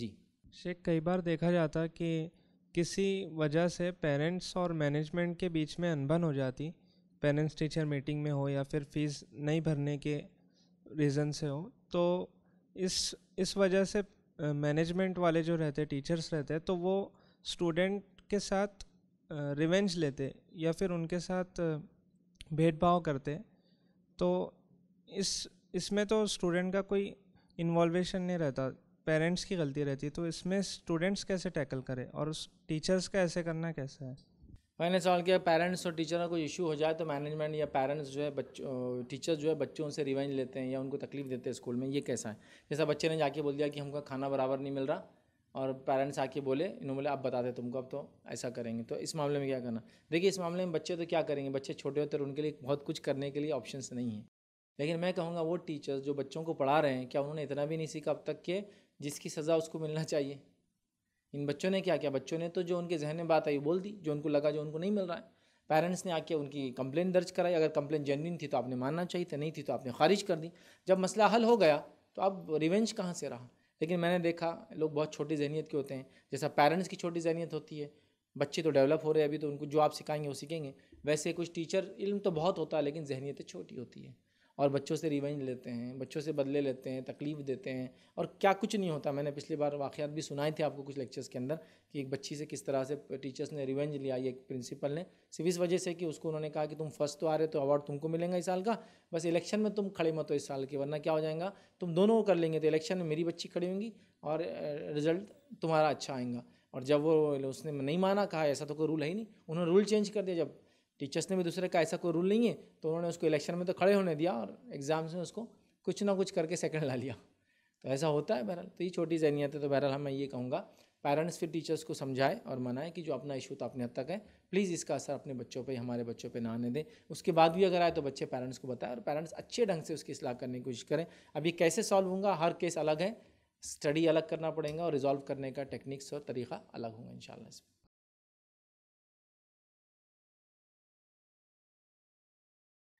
जी शेख कई बार देखा जाता कि किसी वजह से पेरेंट्स और मैनेजमेंट के बीच में अनबन हो जाती पेरेंट्स टीचर मीटिंग में हो या फिर फीस नहीं भरने के रीज़न से हो तो इस इस वजह से मैनेजमेंट वाले जो रहते टीचर्स रहते तो वो स्टूडेंट के साथ रिवेंज लेते या फिर उनके साथ भेदभाव करते तो इस इसमें तो स्टूडेंट का कोई इन्वॉल्वेशन नहीं रहता पेरेंट्स की गलती रहती है तो इसमें स्टूडेंट्स कैसे टैकल करें और उस टीचर्स का ऐसे करना कैसा है मैंने सवाल किया पेरेंट्स और टीचर का कोई इशू हो जाए तो मैनेजमेंट या पेरेंट्स जो है बच्चों टीचर्स जो है बच्चों से रिवेंज लेते हैं या उनको तकलीफ देते हैं स्कूल में ये कैसा है जैसा बच्चे ने जाके बोल दिया कि हमको खाना बराबर नहीं मिल रहा और पेरेंट्स आके बोले इन्होंने बोले आप बता दें तुमको अब तो ऐसा करेंगे तो इस मामले में क्या करना देखिए इस मामले में बच्चे तो क्या करेंगे बच्चे छोटे होते हैं उनके लिए बहुत कुछ करने के लिए ऑप्शंस नहीं है लेकिन मैं कहूँगा वो टीचर्स जो बच्चों को पढ़ा रहे हैं क्या उन्होंने इतना भी नहीं सीखा अब तक के जिसकी सज़ा उसको मिलना चाहिए इन बच्चों ने क्या किया बच्चों ने तो जो उनके जहन में बात आई बोल दी जो उनको लगा जो उनको नहीं मिल रहा है पेरेंट्स ने आके उनकी कंप्लेन दर्ज कराई अगर कंप्लेन जेनविन थी तो आपने मानना चाहिए था नहीं थी तो आपने खारिज कर दी जब मसला हल हो गया तो अब रिवेंज कहाँ से रहा लेकिन मैंने देखा लोग बहुत छोटी जहनीत के होते हैं जैसा पेरेंट्स की छोटी जहनीत होती है बच्चे तो डेवलप हो रहे हैं अभी तो उनको जो आप सिखाएंगे वो सीखेंगे वैसे कुछ टीचर इल्म तो बहुत होता है लेकिन जहनीतें छोटी होती है और बच्चों से रिवेंज लेते हैं बच्चों से बदले लेते हैं तकलीफ़ देते हैं और क्या कुछ नहीं होता मैंने पिछली बार वाक़ात भी सुनाए थे आपको कुछ लेक्चर्स के अंदर कि एक बच्ची से किस तरह से टीचर्स ने रिवेंज लिया एक प्रिंसिपल ने सिर्फ इस वजह से कि उसको उन्होंने कहा कि तुम फर्स्ट तो आ रहे हो तो अवार्ड तुमको मिलेगा इस साल का बस इलेक्शन में तुम खड़े मत हो इस साल के वरना क्या हो जाएगा तुम दोनों कर लेंगे तो इलेक्शन में मेरी बच्ची खड़ी होंगी और रिज़ल्ट तुम्हारा अच्छा आएगा और जब वो उसने नहीं माना कहा ऐसा तो कोई रूल है ही नहीं उन्होंने रूल चेंज कर दिया जब टीचर्स ने भी दूसरे का ऐसा कोई रूल नहीं है तो उन्होंने उसको इलेक्शन में तो खड़े होने दिया और एग्ज़ाम्स में उसको कुछ ना कुछ करके सेकंड ला लिया तो ऐसा होता है बहरहाल तो ये छोटी जहनीत है तो बहरहाल मैं ये कहूँगा पेरेंट्स फिर टीचर्स को समझाए और मनाए कि जो अपना इशू था तो अपने हद तक है प्लीज़ इसका असर अपने बच्चों पर हमारे बच्चों पर ना आने दें उसके बाद भी अगर आए तो बच्चे पेरेंट्स को बताएं और पेरेंट्स अच्छे ढंग से उसकी सलाह करने की कोशिश करें अब ये कैसे सॉल्व होगा हर केस अलग है स्टडी अलग करना पड़ेगा और रिजॉल्व करने का टेक्निक्स और तरीका अलग होगा इन शाला इसमें